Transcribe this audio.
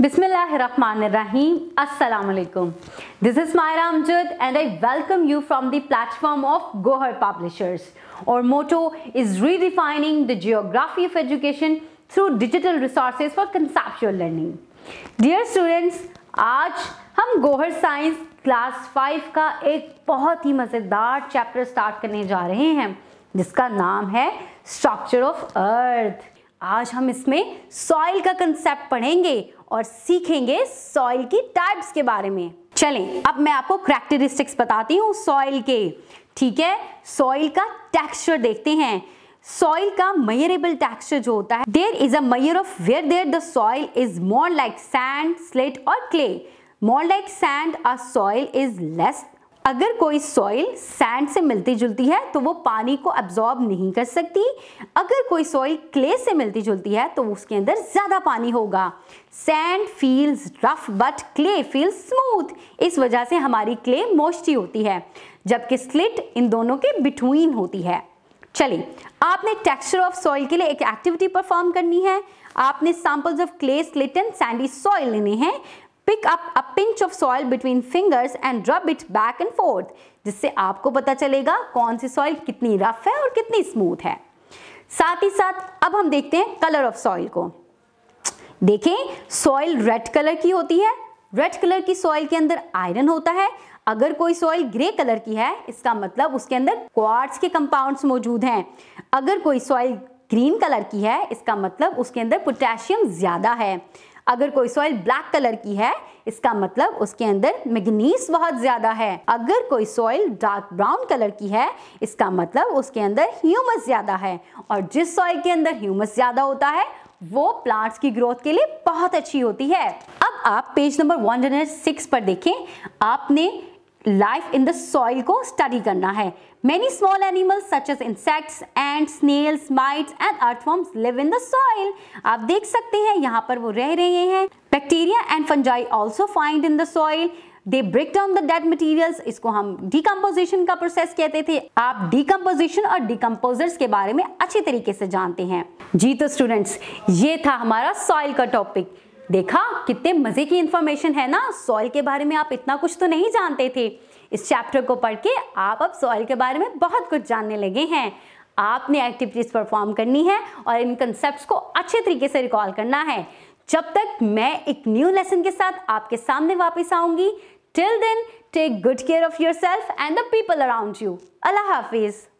बिसमीम अलकुम this is Myra Amjad and I welcome you from the platform of Gohar publishers और motto is redefining the geography of education through digital resource for conceptual learning dear students आज हम Gohar science class five का एक बहुत ही मज़ेदार chapter start करने जा रहे हैं जिसका नाम है स्ट्रक्चर ऑफ अर्थ आज हम इसमें सॉइल का कंसेप्ट पढ़ेंगे और सीखेंगे सॉइल की टाइप्स के बारे में चलें अब मैं आपको करेक्टरिस्टिक्स बताती हूँ सॉइल के ठीक है सॉइल का टेक्सचर देखते हैं सॉइल का मयरेबल टेक्सचर जो होता है there is a mire of where there the soil is more like sand slate और clay more like sand a soil is less अगर कोई सॉइल सैंड से मिलती जुलती है तो वो पानी को एब्जॉर्ब नहीं कर सकती अगर कोई सॉइल क्ले से मिलती जुलती है तो उसके अंदर ज़्यादा पानी होगा sand feels rough but clay feels smooth इस वजह से हमारी क्ले मोस्टी होती है जबकि स्लिट इन दोनों के बिटवीन होती है चलिए आपने टेक्सचर ऑफ सॉइल के लिए एक एक्टिविटी परफॉर्म करनी है आपने samples of clay slit and sandy soil लेने हैं pick up a pinch of soil between fingers and rub it back and forth जिससे आपको पता चलेगा कौन सी सॉइल कितनी रफ है और कितनी स्मूथ है साथ ही साथ अब हम देखते हैं कलर ऑफ सॉइल को देखें सॉइल रेड कलर की होती है रेड कलर की सॉइल के अंदर आयरन होता है अगर कोई सॉइल ग्रे कलर की है इसका मतलब उसके अंदर क्वार्ट्स के कंपाउंड्स मौजूद हैं अगर कोई सॉइल ग्रीन कलर की है इसका मतलब उसके अंदर पोटेशियम ज़्यादा है अगर कोई सॉइल ब्लैक कलर की है इसका मतलब उसके अंदर मैग्नीस बहुत ज्यादा है अगर कोई सॉइल डार्क ब्राउन कलर की है इसका मतलब उसके अंदर ह्यूमस ज्यादा है और जिस सॉइल के अंदर ह्यूमस ज्यादा होता है वो प्लांट्स की ग्रोथ के लिए बहुत अच्छी होती है अब आप पेज नंबर 106 पर देखें आपने लाइफ इन द सॉइल को स्टडी करना है many small animals such as insects and snails mites and earthworms live in the soil आप देख सकते हैं यहाँ पर वो रह रहे हैं bacteria and fungi also find in the soil they break down the dead materials इसको हम डिकम्पोजिशन का प्रोसेस कहते थे आप डीकम्पोजिशन और डिकम्पोजर्स के बारे में अच्छे तरीके से जानते हैं जी तो स्टूडेंट्स ये था हमारा सॉइल का टॉपिक देखा कितने मज़े की इन्फॉर्मेशन है ना सॉइल के बारे में आप इतना कुछ तो नहीं जानते थे इस चैप्टर को पढ़ के आप अब सॉइल के बारे में बहुत कुछ जानने लगे हैं आपने एक्टिविटीज़ परफॉर्म करनी है और इन कंसेप्ट को अच्छे तरीके से रिकॉल करना है जब तक मैं एक न्यू लेसन के साथ आपके सामने वापस आऊंगी till then take good care of yourself and the people around you अल्लाह हाफिज़